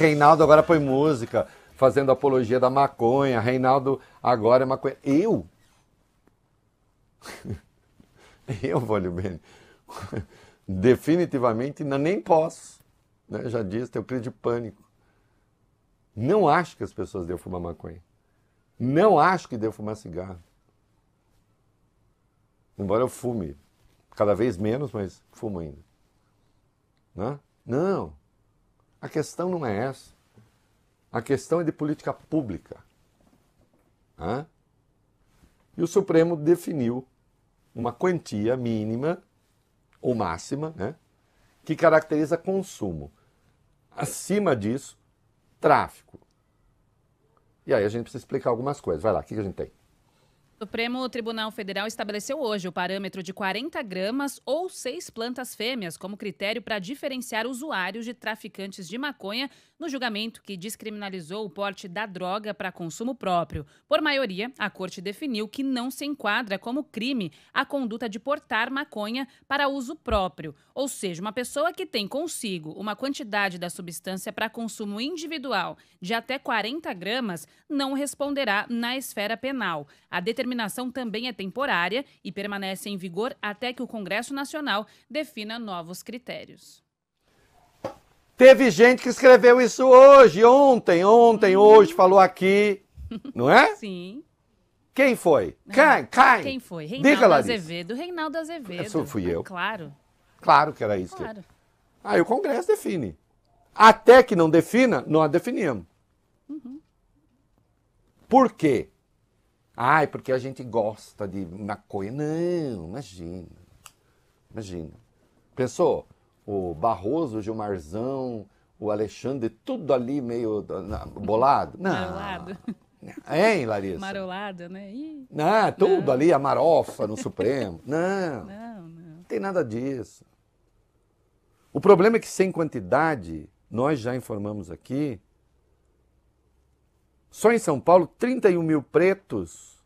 Reinaldo agora põe música, fazendo apologia da maconha. Reinaldo agora é maconha. Eu? Eu, Vôlio Bene? Definitivamente não, nem posso. Né? Já disse, tenho crise de pânico. Não acho que as pessoas devem fumar maconha. Não acho que devam fumar cigarro. Embora eu fume. Cada vez menos, mas fumo ainda. Né? Não. A questão não é essa. A questão é de política pública. Hã? E o Supremo definiu uma quantia mínima ou máxima né, que caracteriza consumo. Acima disso, tráfico. E aí a gente precisa explicar algumas coisas. Vai lá, o que a gente tem? O Supremo Tribunal Federal estabeleceu hoje o parâmetro de 40 gramas ou seis plantas fêmeas como critério para diferenciar usuários de traficantes de maconha no julgamento que descriminalizou o porte da droga para consumo próprio. Por maioria, a corte definiu que não se enquadra como crime a conduta de portar maconha para uso próprio, ou seja, uma pessoa que tem consigo uma quantidade da substância para consumo individual de até 40 gramas não responderá na esfera penal. A determinação denominação também é temporária e permanece em vigor até que o Congresso Nacional defina novos critérios. Teve gente que escreveu isso hoje, ontem, ontem, hum. hoje, falou aqui, não é? Sim. Quem foi? Quem? Quem? Quem foi? Reinaldo Diga, Azevedo. Reinaldo Azevedo. Isso fui eu. Ah, claro. Claro que era isso. Claro. Aí o Congresso define. Até que não defina, nós definimos. Uhum. Por quê? Ai, porque a gente gosta de maconha. Não, imagina. Imagina. Pensou? O Barroso, o Gilmarzão, o Alexandre, tudo ali meio bolado? Não. Marolado. Hein, Larissa? Marolado, né? Ih, não, tudo não. ali, a marofa no Supremo. Não. Não, não. Não tem nada disso. O problema é que sem quantidade, nós já informamos aqui, só em São Paulo, 31 mil pretos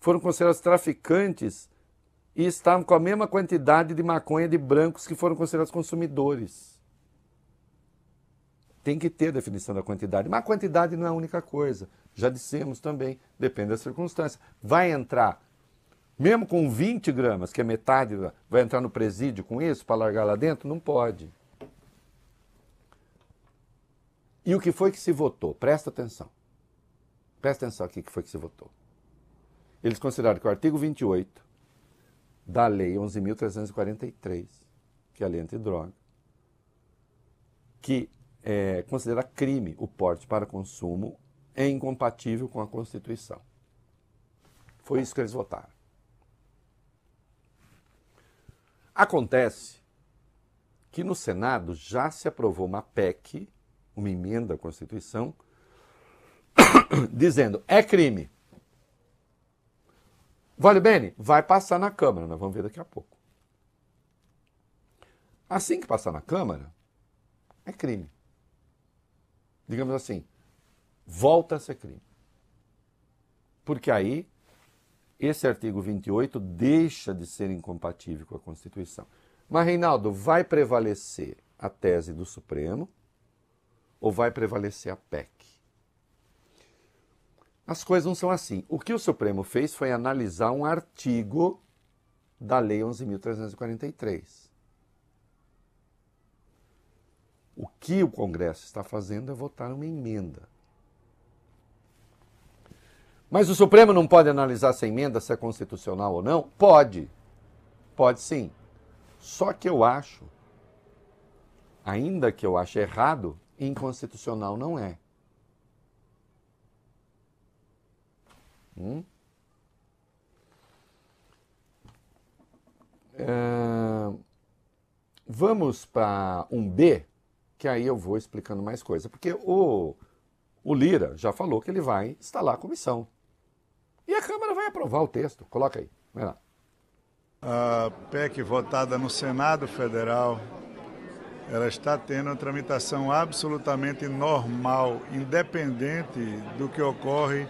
foram considerados traficantes e estavam com a mesma quantidade de maconha de brancos que foram considerados consumidores. Tem que ter definição da quantidade, mas a quantidade não é a única coisa. Já dissemos também, depende da circunstância. Vai entrar, mesmo com 20 gramas, que é metade, vai entrar no presídio com isso para largar lá dentro? Não pode. E o que foi que se votou? Presta atenção. Presta atenção aqui que foi que se votou. Eles consideraram que o artigo 28 da Lei 11.343, que é a lei antidroga, que é, considera crime o porte para consumo, é incompatível com a Constituição. Foi isso que eles votaram. Acontece que no Senado já se aprovou uma PEC, uma emenda à Constituição, dizendo é crime. Vale bem? Vai passar na Câmara, nós vamos ver daqui a pouco. Assim que passar na Câmara, é crime. Digamos assim, volta a ser crime. Porque aí esse artigo 28 deixa de ser incompatível com a Constituição. Mas, Reinaldo, vai prevalecer a tese do Supremo ou vai prevalecer a PEC? As coisas não são assim. O que o Supremo fez foi analisar um artigo da Lei 11.343. O que o Congresso está fazendo é votar uma emenda. Mas o Supremo não pode analisar se a emenda se é constitucional ou não? Pode. Pode sim. Só que eu acho, ainda que eu ache errado, inconstitucional não é. Hum? Ah, vamos para um B, que aí eu vou explicando mais coisa. Porque o, o Lira já falou que ele vai instalar a comissão. E a Câmara vai aprovar o texto. Coloca aí. Vai lá. A PEC votada no Senado Federal, ela está tendo uma tramitação absolutamente normal, independente do que ocorre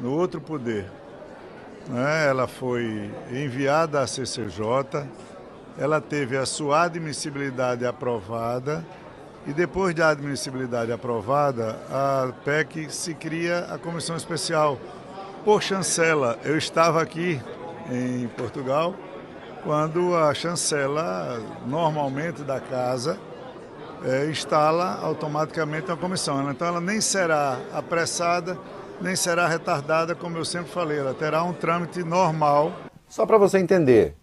no outro poder. Né? Ela foi enviada à CCJ, ela teve a sua admissibilidade aprovada e depois da admissibilidade aprovada, a PEC se cria a comissão especial. Por chancela, eu estava aqui em Portugal quando a chancela, normalmente da casa, é, instala automaticamente uma comissão. Então ela nem será apressada nem será retardada, como eu sempre falei, ela terá um trâmite normal. Só para você entender,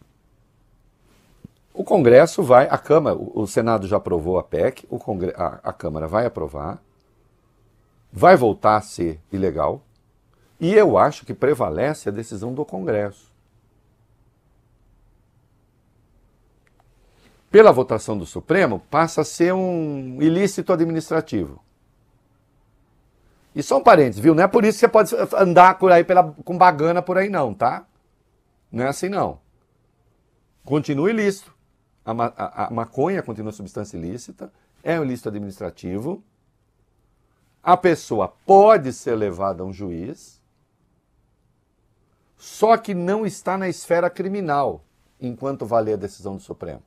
o Congresso vai, a Câmara, o Senado já aprovou a PEC, o Congresso, a, a Câmara vai aprovar, vai voltar a ser ilegal, e eu acho que prevalece a decisão do Congresso. Pela votação do Supremo, passa a ser um ilícito administrativo. E só um parênteses, viu? Não é por isso que você pode andar por aí pela, com bagana por aí, não, tá? Não é assim, não. Continua ilícito. A, a, a maconha continua substância ilícita, é um ilícito administrativo. A pessoa pode ser levada a um juiz, só que não está na esfera criminal enquanto valer a decisão do Supremo.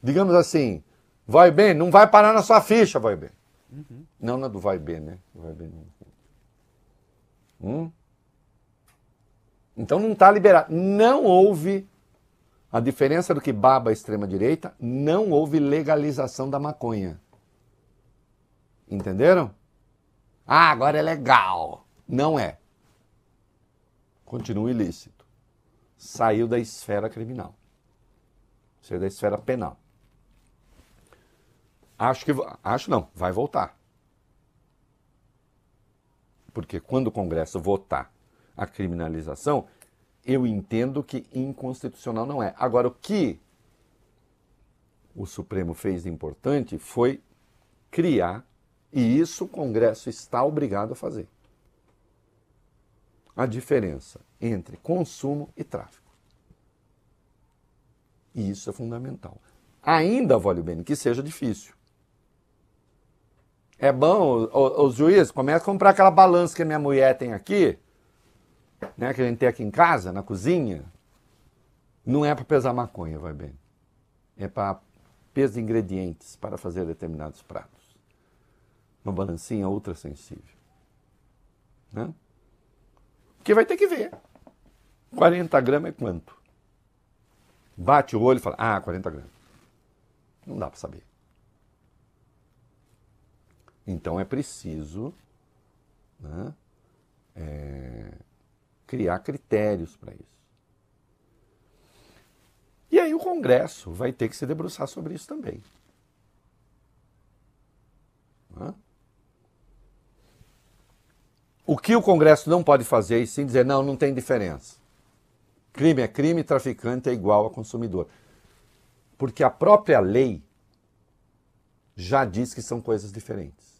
Digamos assim, vai bem, não vai parar na sua ficha, vai bem. Uhum. Não na é do vai bem, né? Vai bem. Hum? Então não está liberado. Não houve a diferença do que baba a extrema-direita, não houve legalização da maconha. Entenderam? Ah, agora é legal. Não é. Continua ilícito. Saiu da esfera criminal. Saiu da esfera penal. Acho que. Acho não, vai voltar. Porque quando o Congresso votar a criminalização, eu entendo que inconstitucional não é. Agora, o que o Supremo fez de importante foi criar, e isso o Congresso está obrigado a fazer, a diferença entre consumo e tráfico. E isso é fundamental. Ainda, vale bem, que seja difícil. É bom, os juízes, começa a comprar aquela balança que a minha mulher tem aqui, né, que a gente tem aqui em casa, na cozinha. Não é para pesar maconha, vai bem. É para peso de ingredientes para fazer determinados pratos. Uma balancinha ultra sensível. Né? Porque vai ter que ver. 40 gramas é quanto? Bate o olho e fala, ah, 40 gramas. Não dá para saber. Então é preciso né, é, criar critérios para isso. E aí o Congresso vai ter que se debruçar sobre isso também. Né? O que o Congresso não pode fazer e sim dizer, não, não tem diferença. Crime é crime, traficante é igual a consumidor. Porque a própria lei já diz que são coisas diferentes.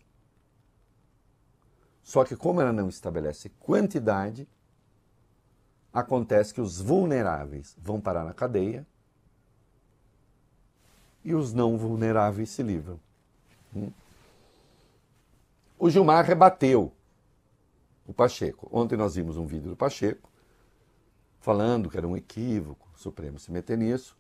Só que, como ela não estabelece quantidade, acontece que os vulneráveis vão parar na cadeia e os não vulneráveis se livram. Hum. O Gilmar rebateu o Pacheco. Ontem nós vimos um vídeo do Pacheco falando que era um equívoco, o Supremo se meter nisso.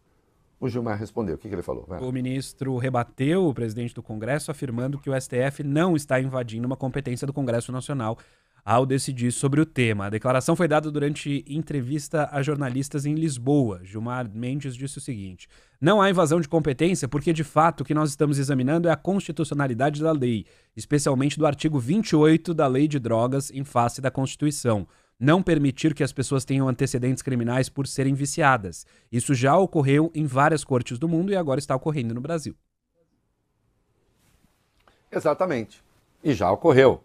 O Gilmar respondeu. O que, que ele falou? O ministro rebateu o presidente do Congresso, afirmando que o STF não está invadindo uma competência do Congresso Nacional ao decidir sobre o tema. A declaração foi dada durante entrevista a jornalistas em Lisboa. Gilmar Mendes disse o seguinte: Não há invasão de competência porque, de fato, o que nós estamos examinando é a constitucionalidade da lei, especialmente do artigo 28 da Lei de Drogas em face da Constituição não permitir que as pessoas tenham antecedentes criminais por serem viciadas. Isso já ocorreu em várias cortes do mundo e agora está ocorrendo no Brasil. Exatamente. E já ocorreu.